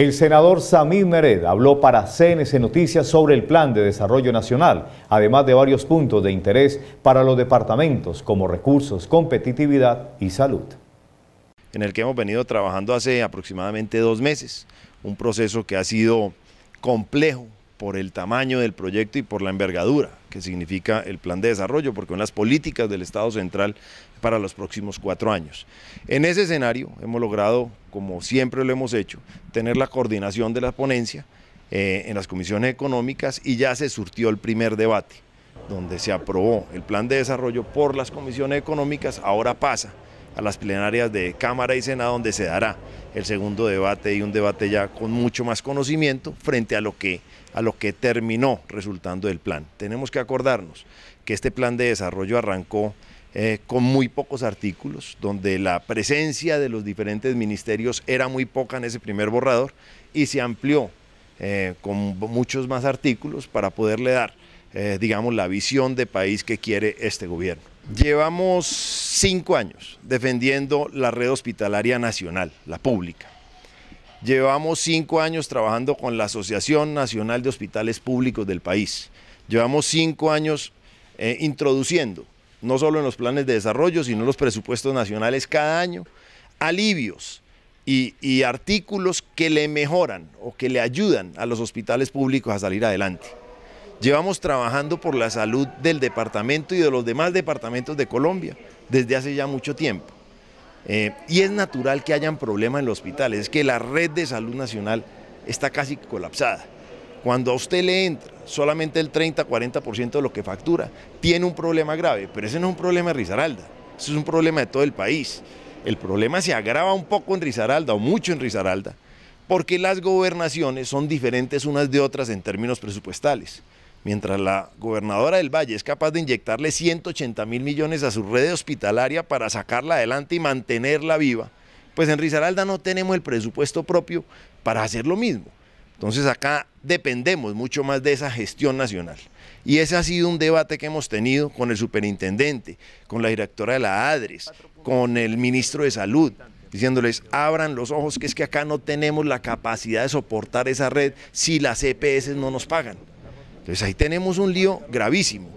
El senador Samir Mered habló para CNC Noticias sobre el Plan de Desarrollo Nacional, además de varios puntos de interés para los departamentos como recursos, competitividad y salud. En el que hemos venido trabajando hace aproximadamente dos meses, un proceso que ha sido complejo, por el tamaño del proyecto y por la envergadura que significa el plan de desarrollo, porque son las políticas del Estado central para los próximos cuatro años. En ese escenario hemos logrado, como siempre lo hemos hecho, tener la coordinación de la ponencia eh, en las comisiones económicas y ya se surtió el primer debate, donde se aprobó el plan de desarrollo por las comisiones económicas, ahora pasa a las plenarias de Cámara y Senado, donde se dará el segundo debate y un debate ya con mucho más conocimiento frente a lo que, a lo que terminó resultando del plan. Tenemos que acordarnos que este plan de desarrollo arrancó eh, con muy pocos artículos, donde la presencia de los diferentes ministerios era muy poca en ese primer borrador y se amplió eh, con muchos más artículos para poderle dar eh, digamos, la visión de país que quiere este gobierno. Llevamos cinco años defendiendo la red hospitalaria nacional, la pública. Llevamos cinco años trabajando con la Asociación Nacional de Hospitales Públicos del país. Llevamos cinco años eh, introduciendo, no solo en los planes de desarrollo, sino en los presupuestos nacionales cada año, alivios y artículos que le mejoran o que le ayudan a los hospitales públicos a salir adelante. Llevamos trabajando por la salud del departamento y de los demás departamentos de Colombia desde hace ya mucho tiempo. Eh, y es natural que hayan problemas en los hospitales, es que la red de salud nacional está casi colapsada. Cuando a usted le entra solamente el 30-40% de lo que factura, tiene un problema grave, pero ese no es un problema de Risaralda, ese es un problema de todo el país. El problema se agrava un poco en Risaralda o mucho en Risaralda, porque las gobernaciones son diferentes unas de otras en términos presupuestales. Mientras la gobernadora del Valle es capaz de inyectarle 180 mil millones a su red hospitalaria para sacarla adelante y mantenerla viva, pues en Risaralda no tenemos el presupuesto propio para hacer lo mismo. Entonces acá dependemos mucho más de esa gestión nacional. Y ese ha sido un debate que hemos tenido con el superintendente, con la directora de la ADRES, con el ministro de Salud, diciéndoles abran los ojos que es que acá no tenemos la capacidad de soportar esa red si las EPS no nos pagan. Entonces ahí tenemos un lío gravísimo.